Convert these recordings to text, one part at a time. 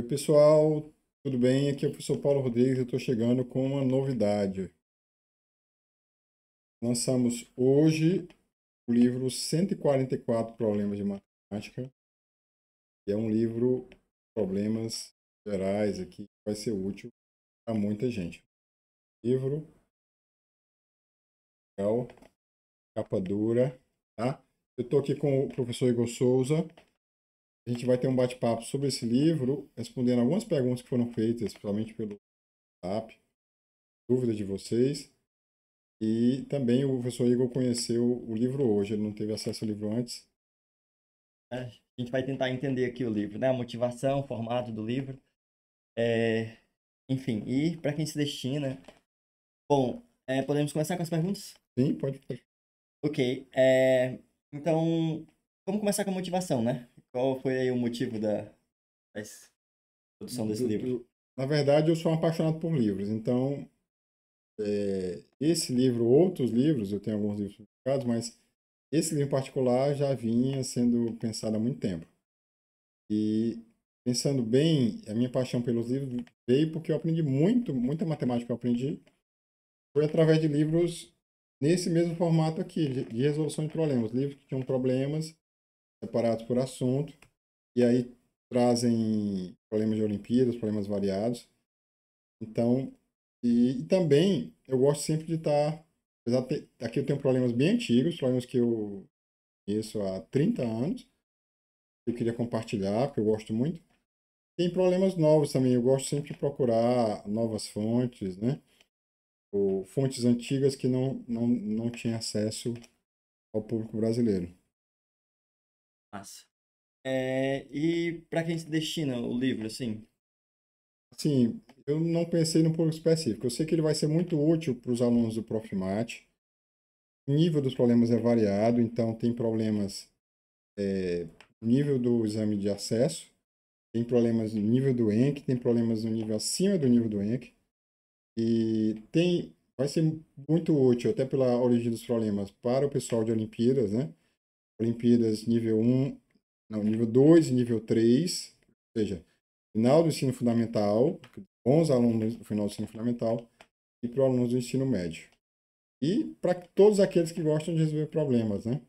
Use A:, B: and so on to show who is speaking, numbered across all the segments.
A: Oi, pessoal, tudo bem? Aqui é o professor Paulo Rodrigues. Eu estou chegando com uma novidade. Lançamos hoje o livro 144 Problemas de Matemática, que é um livro problemas gerais aqui, que vai ser útil para muita gente. Livro legal, capa dura, tá? Eu estou aqui com o professor Igor Souza. A gente vai ter um bate-papo sobre esse livro, respondendo algumas perguntas que foram feitas, principalmente pelo WhatsApp, dúvidas de vocês. E também o professor Igor conheceu o livro hoje, ele não teve acesso ao livro antes.
B: É, a gente vai tentar entender aqui o livro, né? A motivação, o formato do livro. É... Enfim, e para quem se destina. Bom, é, podemos começar com as perguntas?
A: Sim, pode. pode.
B: Ok. É... Então, vamos começar com a motivação, né? Qual foi aí o motivo da, da produção desse livro?
A: Na verdade, eu sou um apaixonado por livros, então é, esse livro, outros livros, eu tenho alguns livros publicados, mas esse livro em particular já vinha sendo pensado há muito tempo. E pensando bem, a minha paixão pelos livros veio porque eu aprendi muito, muita matemática eu aprendi foi através de livros nesse mesmo formato aqui, de resolução de problemas, livros que tinham problemas separados por assunto, e aí trazem problemas de Olimpíadas, problemas variados. Então, e, e também eu gosto sempre de estar. Tá, apesar de ter, aqui eu tenho problemas bem antigos, problemas que eu conheço há 30 anos, que eu queria compartilhar, porque eu gosto muito. Tem problemas novos também, eu gosto sempre de procurar novas fontes, né? Ou fontes antigas que não, não, não tinha acesso ao público brasileiro.
B: Massa. É, e para quem se destina o livro, assim?
A: Sim, eu não pensei no público específico. Eu sei que ele vai ser muito útil para os alunos do Profmat. O nível dos problemas é variado, então tem problemas é, nível do exame de acesso, tem problemas no nível do ENC, tem problemas no nível acima do nível do ENC. E tem, vai ser muito útil, até pela origem dos problemas, para o pessoal de Olimpíadas, né? Olimpíadas nível 1, não, nível 2 e nível 3, ou seja, final do ensino fundamental, bons alunos no final do ensino fundamental e para alunos do ensino médio. E para todos aqueles que gostam de resolver problemas, né?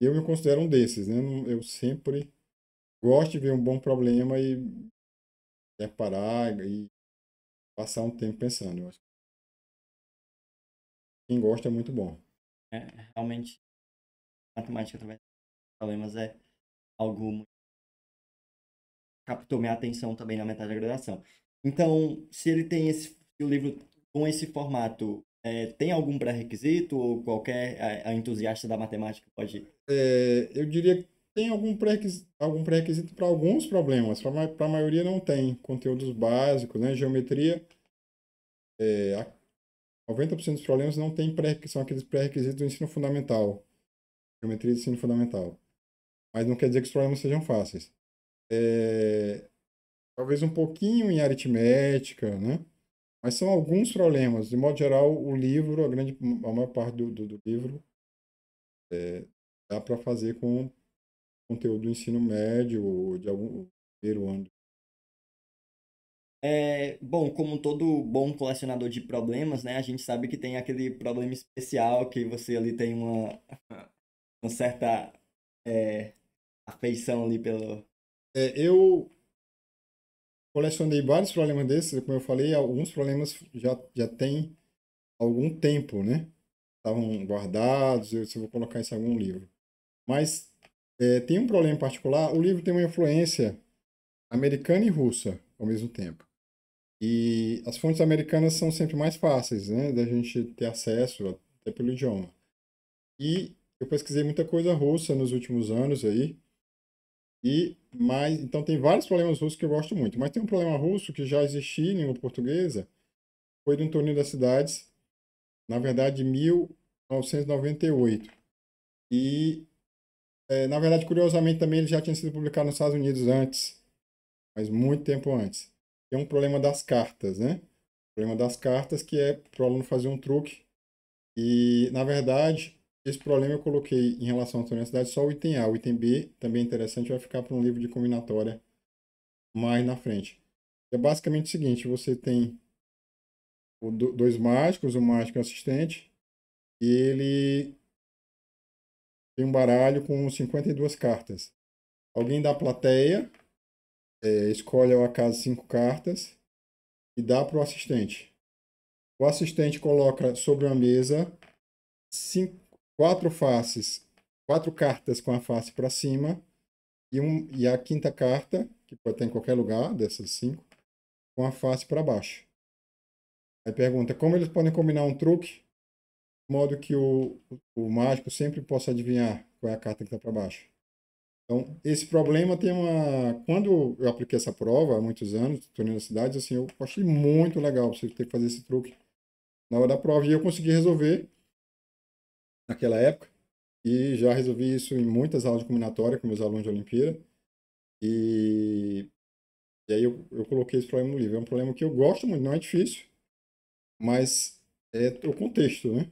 A: Eu me considero um desses, né? Eu sempre gosto de ver um bom problema e parar e
B: passar um tempo pensando. Quem gosta é muito bom. É, realmente matemática através de problemas é algo muito... captou minha atenção também na metade da graduação. Então, se ele tem esse o livro com esse formato, é, tem algum pré-requisito ou qualquer a, é, a entusiasta da matemática pode?
A: É, eu diria que tem algum pré-requisito algum pré para alguns problemas, para a maioria não tem. Conteúdos básicos, né? Geometria, é, 90% dos problemas não tem pré são aqueles pré-requisitos do ensino fundamental geometria de ensino fundamental. Mas não quer dizer que os problemas sejam fáceis. É... Talvez um pouquinho em aritmética, né? Mas são alguns problemas. De modo geral, o livro, a, grande, a maior parte do, do, do livro, é, dá para fazer com conteúdo do ensino médio ou de algum primeiro ano. É, bom, como
B: todo bom colecionador de problemas, né? A gente sabe que tem aquele problema especial que você ali tem uma, uma certa é, afeição ali pelo.
A: É, eu colecionei vários problemas desses, como eu falei, alguns problemas já, já tem algum tempo, né? Estavam guardados, eu, se eu vou colocar isso em algum livro. Mas é, tem um problema em particular, o livro tem uma influência americana e russa ao mesmo tempo. E as fontes americanas são sempre mais fáceis, né, da gente ter acesso até pelo idioma. E eu pesquisei muita coisa russa nos últimos anos aí. E mais então tem vários problemas russos que eu gosto muito, mas tem um problema russo que já existia em língua portuguesa, foi um Torneio das Cidades, na verdade, 1998. E é, na verdade, curiosamente também ele já tinha sido publicado nos Estados Unidos antes, mas muito tempo antes. Tem um problema das cartas, né? O problema das cartas que é para o aluno fazer um truque. E na verdade, esse problema eu coloquei em relação à tonalidade só o item A. O item B também é interessante, vai ficar para um livro de combinatória mais na frente. É basicamente o seguinte, você tem dois mágicos, um mágico assistente, e ele tem um baralho com 52 cartas. Alguém da plateia é, escolhe ao acaso cinco cartas e dá para o assistente. O assistente coloca sobre a mesa cinco quatro faces, quatro cartas com a face para cima e, um, e a quinta carta, que pode estar em qualquer lugar dessas cinco, com a face para baixo. Aí pergunta como eles podem combinar um truque de modo que o, o mágico sempre possa adivinhar qual é a carta que está para baixo. Então, esse problema tem uma. Quando eu apliquei essa prova há muitos anos, tornei na cidade, assim, eu achei muito legal você ter que fazer esse truque na hora da prova. E eu consegui resolver naquela época e já resolvi isso em muitas aulas de combinatória com meus alunos de Olimpíada. E, e aí eu, eu coloquei esse problema no livro. É um problema que eu gosto muito, não é difícil, mas é o contexto, né?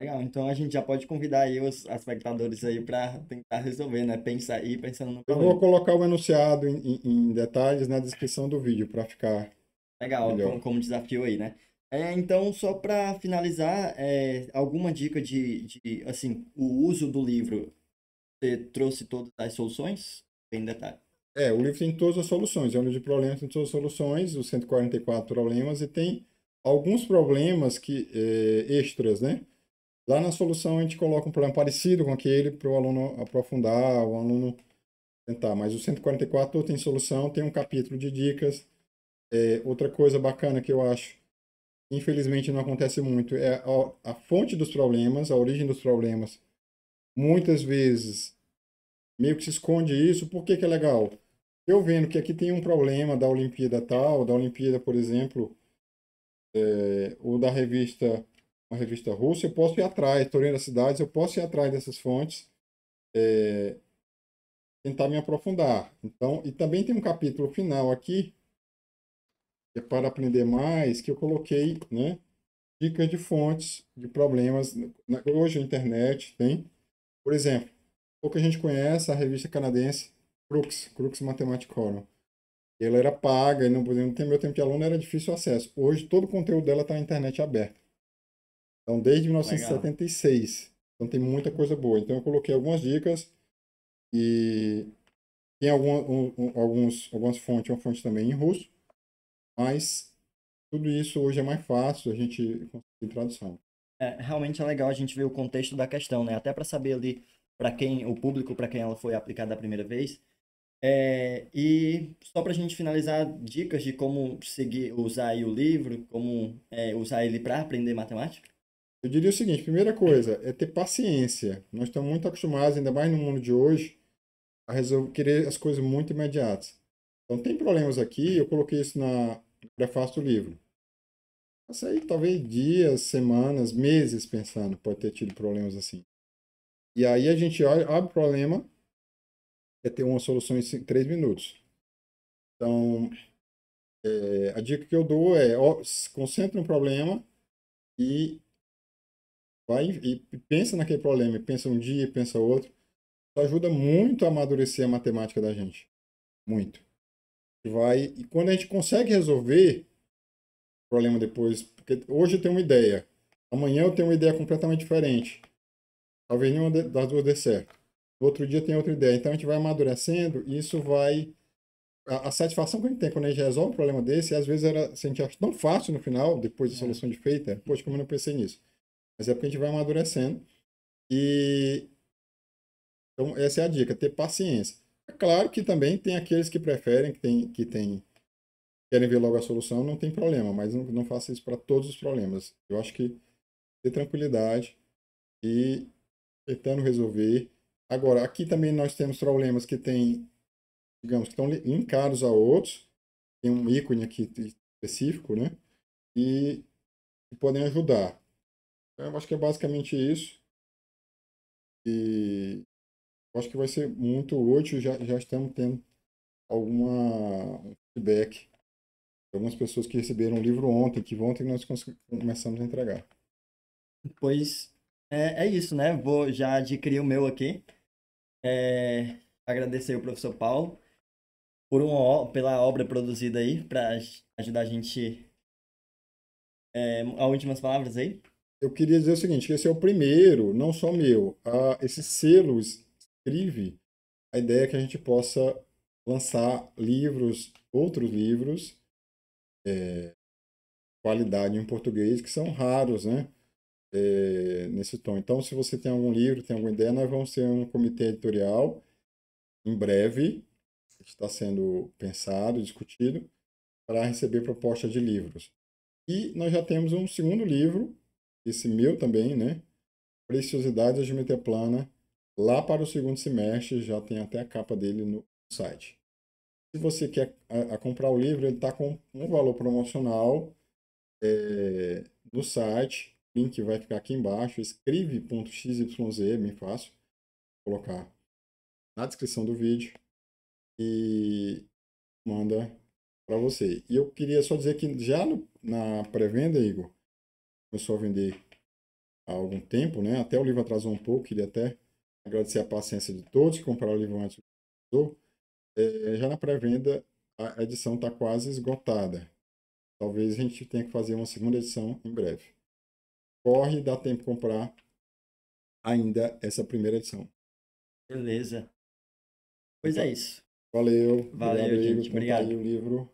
B: Legal, então a gente já pode convidar aí os espectadores aí para tentar resolver, né? Pensar aí, pensando no problema. Eu vou
A: colocar o enunciado em, em, detalhes na descrição do vídeo para ficar
B: Legal, como, como desafio aí, né? É, então, só para finalizar, é, alguma dica de, de, assim, o uso do livro? Você trouxe todas as
A: soluções? Em detalhe. É, o livro tem todas as soluções. É um livro de problemas, tem todas as soluções, os 144 problemas, e tem alguns problemas que é, extras, né? Lá na solução a gente coloca um problema parecido com aquele para o aluno aprofundar, o aluno tentar. Mas o 144 tem solução, tem um capítulo de dicas. É, outra coisa bacana que eu acho infelizmente não acontece muito. É a, a fonte dos problemas, a origem dos problemas. Muitas vezes meio que se esconde isso. Por que, que é legal? Eu vendo que aqui tem um problema da Olimpíada tal, da Olimpíada, por exemplo, é, ou da revista, uma revista russa, eu posso ir atrás, Torreio das Cidades, eu posso ir atrás dessas fontes, é, tentar me aprofundar. Então, e também tem um capítulo final aqui, é para aprender mais, que eu coloquei, né? de fontes de problemas. Hoje a internet tem. Por exemplo, pouca gente conhece a revista canadense Crux, Crux Mathematicorum. Ela era paga e não, não ter meu tempo de aluno era difícil o acesso. Hoje todo o conteúdo dela está na internet aberta. Então desde 1976. Legal. Então tem muita coisa boa. Então eu coloquei algumas dicas e tem algum, um, alguns, algumas fontes, uma fonte também em russo. Mas tudo isso hoje é mais fácil a gente conseguir tradução.
B: É, realmente é legal a gente ver o contexto da questão, né? Até para saber ali para quem o público para quem ela foi aplicada a primeira vez. É, e só para a gente finalizar, dicas de como seguir,
A: usar o livro,
B: como é, usar ele para aprender
A: matemática? Eu diria o seguinte: primeira coisa é ter paciência. Nós estamos muito acostumados, ainda mais no mundo de hoje, a resolver, querer as coisas muito imediatas. Então, tem problemas aqui, eu coloquei isso na, prefácio do livro. Passei talvez dias, semanas, meses pensando, pode ter tido problemas assim. E aí a gente olha, abre o problema, é ter uma solução em três minutos. Então, é, a dica que eu dou é, ó, concentra um problema e vai e pensa naquele problema, pensa um dia, pensa outro. Isso ajuda muito a amadurecer a matemática da gente. Muito vai. E quando a gente consegue resolver o problema depois, porque hoje eu tenho uma ideia, amanhã eu tenho uma ideia completamente diferente. Talvez nenhuma das duas dê certo. No outro dia tem outra ideia. Então a gente vai amadurecendo e isso vai. A, a satisfação que a gente tem quando a gente resolve um problema desse, às vezes era, se a gente acha tão fácil no final, depois da é. solução de feita, poxa, como eu não pensei nisso. Mas é porque a gente vai amadurecendo. E. Então, essa é a dica: ter paciência. É claro que também tem aqueles que preferem, que, tem, que tem, querem ver logo a solução, não tem problema, mas não, não faça isso para todos os problemas. Eu acho que ter tranquilidade e tentando resolver. Agora, aqui também nós temos problemas que tem, digamos, que estão linkados a outros, tem um ícone aqui específico, né? E podem ajudar. Então, eu acho que é basicamente isso. E acho que vai ser muito útil. Já, já estamos tendo alguma feedback. Algumas pessoas que receberam o livro ontem, que ontem nós começamos a entregar. Pois
B: é, é isso, né? Vou já adquirir o meu aqui. É, agradecer o professor Paulo por um pela obra produzida aí, para ajudar a gente. É, últimas palavras aí.
A: Eu queria dizer o seguinte, esse é o primeiro, não só meu. a esses selos crive a ideia é que a gente possa lançar livros, outros livros, é, qualidade em português, que são raros, né? É, nesse tom. Então, se você tem algum livro, tem alguma ideia, nós vamos ter um comitê editorial em breve, que está sendo pensado, discutido, para receber proposta de livros. E nós já temos um segundo livro, esse meu também, né? Preciosidades da Geometria Plana, Lá para o segundo semestre já tem até a capa dele no site. Se você quer a, a comprar o livro, ele está com um valor promocional é, no site. O link vai ficar aqui embaixo. Escreve.xyz, é bem fácil. Vou colocar na descrição do vídeo. E manda para você. E eu queria só dizer que já no, na pré-venda, Igor, começou a vender há algum tempo, né? Até o livro atrasou um pouco, queria até agradecer a paciência de todos que compraram o livro antes do é, Já na pré-venda, a edição está quase esgotada. Talvez a gente tenha que fazer uma segunda edição em breve. Corre, dá tempo de comprar ainda essa primeira edição. Beleza. Pois então, é isso. Valeu. Valeu, obrigado, gente. Amigo, obrigado.
B: o livro.